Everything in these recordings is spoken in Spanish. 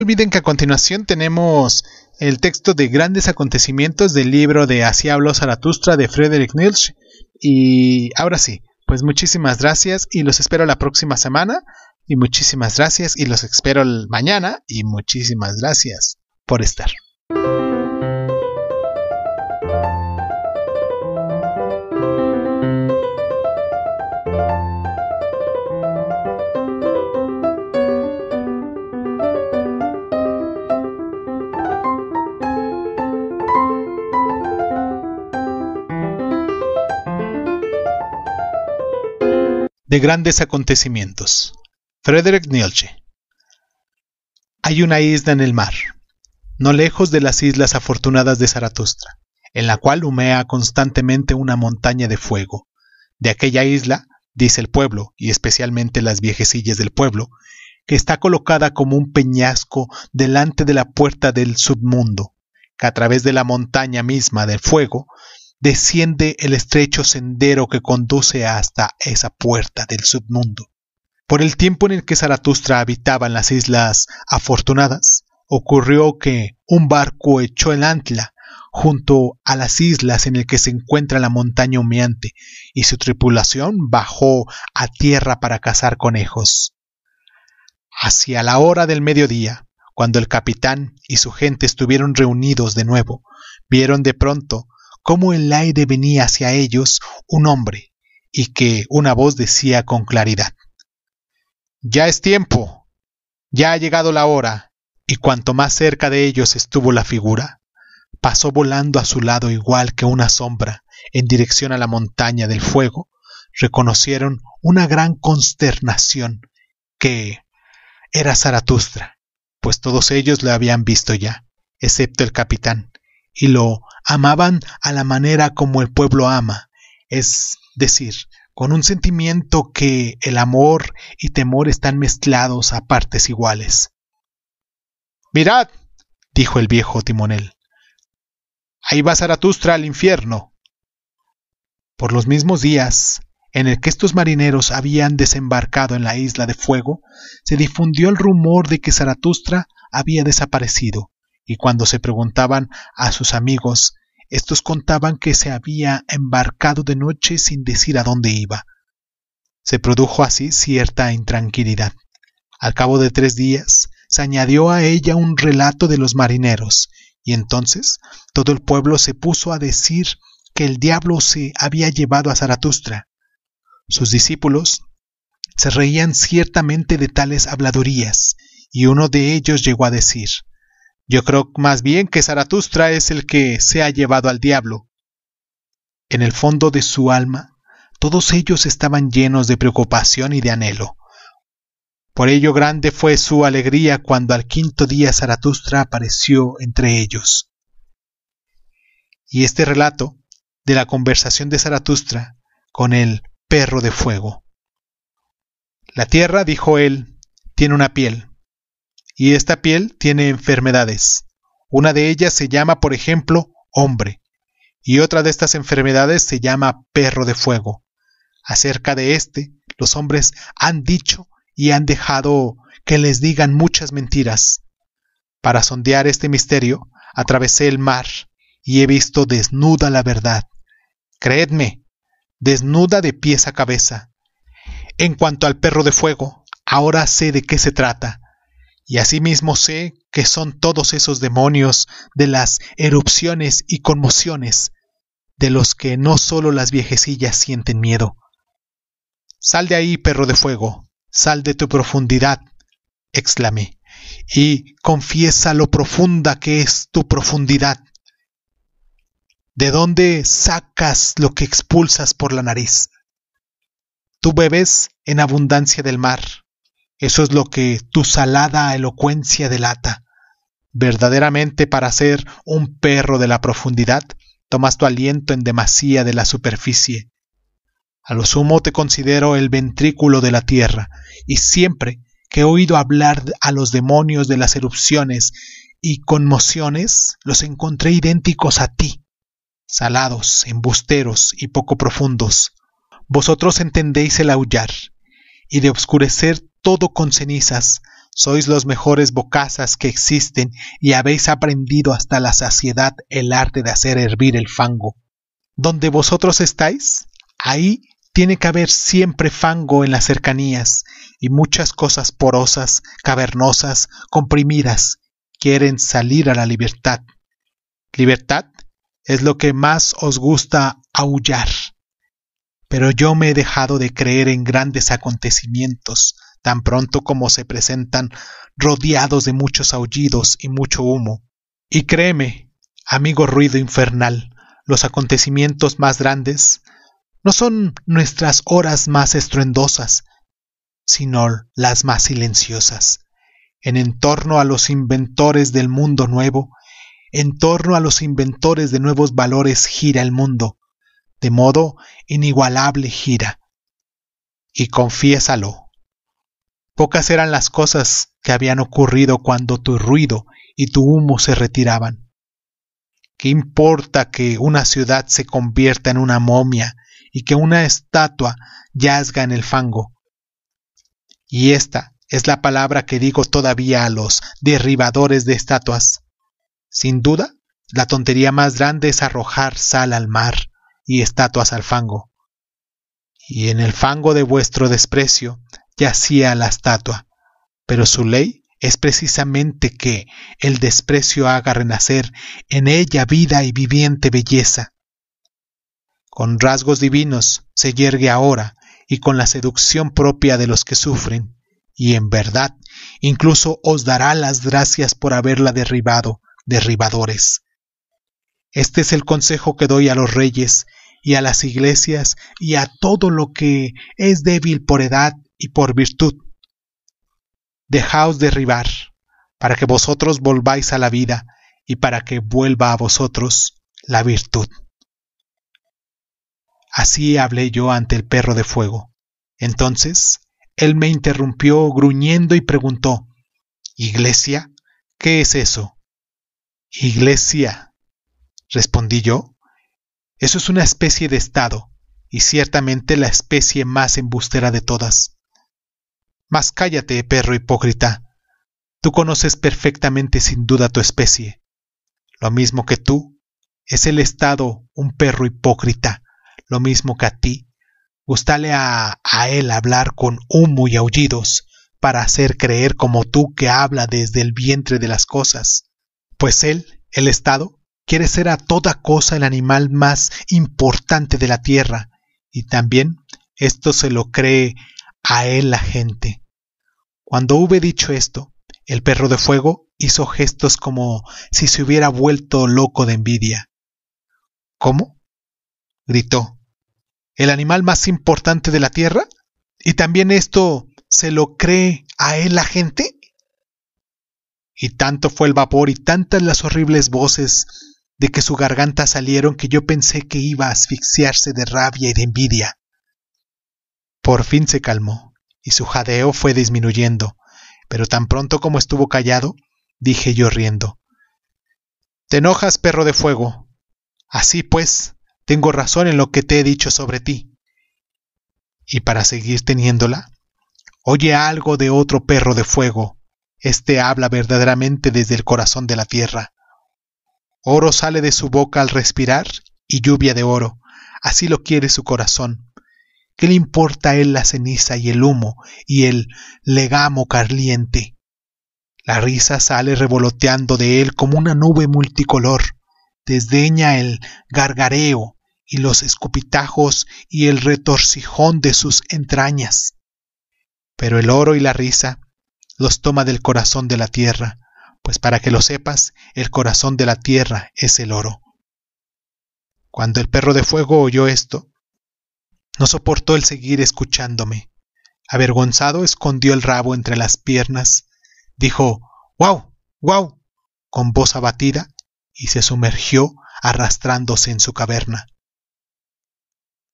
olviden que a continuación tenemos el texto de grandes acontecimientos del libro de Así habló Zaratustra de Frederick Nietzsche. Y ahora sí, pues muchísimas gracias y los espero la próxima semana. Y muchísimas gracias y los espero mañana. Y muchísimas gracias por estar. de grandes acontecimientos. Frederick Nietzsche. Hay una isla en el mar, no lejos de las islas afortunadas de Zaratustra, en la cual humea constantemente una montaña de fuego. De aquella isla, dice el pueblo, y especialmente las viejecillas del pueblo, que está colocada como un peñasco delante de la puerta del submundo, que a través de la montaña misma del fuego desciende el estrecho sendero que conduce hasta esa puerta del submundo. Por el tiempo en el que Zaratustra habitaba en las Islas Afortunadas, ocurrió que un barco echó el antla junto a las islas en el que se encuentra la montaña humeante, y su tripulación bajó a tierra para cazar conejos. Hacia la hora del mediodía, cuando el capitán y su gente estuvieron reunidos de nuevo, vieron de pronto cómo el aire venía hacia ellos un hombre y que una voz decía con claridad, Ya es tiempo, ya ha llegado la hora, y cuanto más cerca de ellos estuvo la figura, pasó volando a su lado igual que una sombra en dirección a la montaña del fuego, reconocieron una gran consternación que era Zaratustra, pues todos ellos la habían visto ya, excepto el capitán, y lo amaban a la manera como el pueblo ama, es decir, con un sentimiento que el amor y temor están mezclados a partes iguales. Mirad, dijo el viejo timonel, ahí va Zaratustra al infierno. Por los mismos días en el que estos marineros habían desembarcado en la isla de fuego, se difundió el rumor de que Zaratustra había desaparecido y cuando se preguntaban a sus amigos, estos contaban que se había embarcado de noche sin decir a dónde iba. Se produjo así cierta intranquilidad. Al cabo de tres días, se añadió a ella un relato de los marineros, y entonces todo el pueblo se puso a decir que el diablo se había llevado a Zaratustra. Sus discípulos se reían ciertamente de tales habladurías, y uno de ellos llegó a decir, yo creo más bien que Zaratustra es el que se ha llevado al diablo. En el fondo de su alma, todos ellos estaban llenos de preocupación y de anhelo. Por ello grande fue su alegría cuando al quinto día Zaratustra apareció entre ellos. Y este relato de la conversación de Zaratustra con el perro de fuego. La tierra, dijo él, tiene una piel, y esta piel tiene enfermedades. Una de ellas se llama, por ejemplo, hombre, y otra de estas enfermedades se llama perro de fuego. Acerca de este, los hombres han dicho y han dejado que les digan muchas mentiras. Para sondear este misterio, atravesé el mar y he visto desnuda la verdad. Creedme, desnuda de pies a cabeza. En cuanto al perro de fuego, ahora sé de qué se trata y asimismo sé que son todos esos demonios de las erupciones y conmociones, de los que no solo las viejecillas sienten miedo. Sal de ahí, perro de fuego, sal de tu profundidad, exclamé, y confiesa lo profunda que es tu profundidad. ¿De dónde sacas lo que expulsas por la nariz? Tú bebes en abundancia del mar, eso es lo que tu salada elocuencia delata. Verdaderamente para ser un perro de la profundidad, tomas tu aliento en demasía de la superficie. A lo sumo te considero el ventrículo de la tierra, y siempre que he oído hablar a los demonios de las erupciones y conmociones, los encontré idénticos a ti, salados, embusteros y poco profundos. Vosotros entendéis el aullar, y de obscurecer todo con cenizas. Sois los mejores bocazas que existen y habéis aprendido hasta la saciedad el arte de hacer hervir el fango. Donde vosotros estáis, ahí tiene que haber siempre fango en las cercanías y muchas cosas porosas, cavernosas, comprimidas, quieren salir a la libertad. Libertad es lo que más os gusta aullar pero yo me he dejado de creer en grandes acontecimientos, tan pronto como se presentan rodeados de muchos aullidos y mucho humo. Y créeme, amigo ruido infernal, los acontecimientos más grandes no son nuestras horas más estruendosas, sino las más silenciosas. En entorno a los inventores del mundo nuevo, en torno a los inventores de nuevos valores gira el mundo, de modo inigualable gira. Y confiésalo. Pocas eran las cosas que habían ocurrido cuando tu ruido y tu humo se retiraban. ¿Qué importa que una ciudad se convierta en una momia y que una estatua yazga en el fango? Y esta es la palabra que digo todavía a los derribadores de estatuas. Sin duda, la tontería más grande es arrojar sal al mar y estatuas al fango. Y en el fango de vuestro desprecio yacía la estatua, pero su ley es precisamente que el desprecio haga renacer en ella vida y viviente belleza. Con rasgos divinos se yergue ahora y con la seducción propia de los que sufren, y en verdad incluso os dará las gracias por haberla derribado, derribadores. Este es el consejo que doy a los reyes y a las iglesias y a todo lo que es débil por edad y por virtud. Dejaos derribar, para que vosotros volváis a la vida y para que vuelva a vosotros la virtud. Así hablé yo ante el perro de fuego. Entonces él me interrumpió gruñendo y preguntó, ¿Iglesia? ¿Qué es eso? Iglesia, respondí yo, eso es una especie de Estado, y ciertamente la especie más embustera de todas. Mas cállate, perro hipócrita. Tú conoces perfectamente sin duda tu especie. Lo mismo que tú, es el Estado un perro hipócrita, lo mismo que a ti. Gustale a, a él hablar con humo y aullidos, para hacer creer como tú que habla desde el vientre de las cosas. Pues él, el Estado, quiere ser a toda cosa el animal más importante de la tierra, y también esto se lo cree a él la gente. Cuando hube dicho esto, el perro de fuego hizo gestos como si se hubiera vuelto loco de envidia. ¿Cómo? gritó. ¿El animal más importante de la tierra? ¿Y también esto se lo cree a él la gente? Y tanto fue el vapor y tantas las horribles voces de que su garganta salieron que yo pensé que iba a asfixiarse de rabia y de envidia. Por fin se calmó, y su jadeo fue disminuyendo, pero tan pronto como estuvo callado, dije yo riendo. Te enojas, perro de fuego. Así pues, tengo razón en lo que te he dicho sobre ti. Y para seguir teniéndola, oye algo de otro perro de fuego. Este habla verdaderamente desde el corazón de la tierra. Oro sale de su boca al respirar y lluvia de oro. Así lo quiere su corazón. ¿Qué le importa a él la ceniza y el humo y el legamo caliente? La risa sale revoloteando de él como una nube multicolor. Desdeña el gargareo y los escupitajos y el retorcijón de sus entrañas. Pero el oro y la risa los toma del corazón de la tierra pues para que lo sepas, el corazón de la tierra es el oro. Cuando el perro de fuego oyó esto, no soportó el seguir escuchándome. Avergonzado, escondió el rabo entre las piernas, dijo, ¡Guau! ¡Guau! con voz abatida, y se sumergió arrastrándose en su caverna.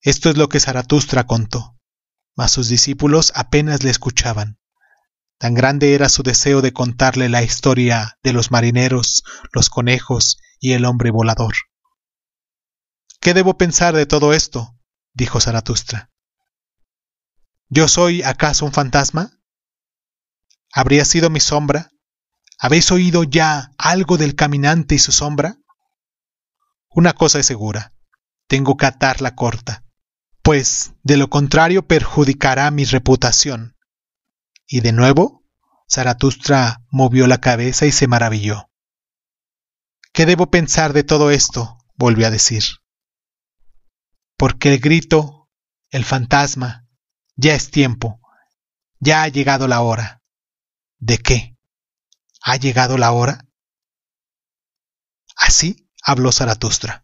Esto es lo que Zaratustra contó, mas sus discípulos apenas le escuchaban. Tan grande era su deseo de contarle la historia de los marineros, los conejos y el hombre volador. ¿Qué debo pensar de todo esto? dijo Zaratustra. ¿Yo soy acaso un fantasma? ¿Habría sido mi sombra? ¿Habéis oído ya algo del caminante y su sombra? Una cosa es segura, tengo que la corta, pues de lo contrario perjudicará mi reputación y de nuevo, Zaratustra movió la cabeza y se maravilló. ¿Qué debo pensar de todo esto? volvió a decir. Porque el grito, el fantasma, ya es tiempo, ya ha llegado la hora. ¿De qué? ¿Ha llegado la hora? Así habló Zaratustra.